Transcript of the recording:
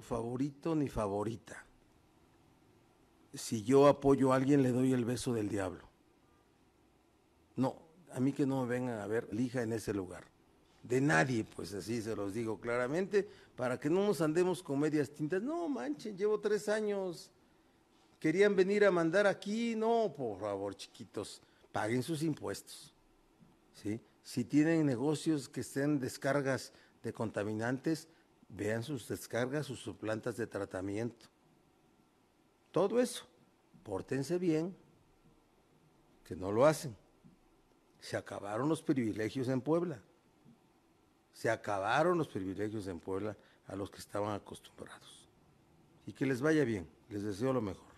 favorito ni favorita. Si yo apoyo a alguien, le doy el beso del diablo. No, a mí que no me vengan a ver lija en ese lugar. De nadie, pues así se los digo claramente, para que no nos andemos con medias tintas. No, manchen, llevo tres años. Querían venir a mandar aquí. No, por favor, chiquitos, paguen sus impuestos. ¿Sí? Si tienen negocios que estén descargas de contaminantes, vean sus descargas, sus plantas de tratamiento. Todo eso, pórtense bien, que no lo hacen. Se acabaron los privilegios en Puebla. Se acabaron los privilegios en Puebla a los que estaban acostumbrados. Y que les vaya bien, les deseo lo mejor.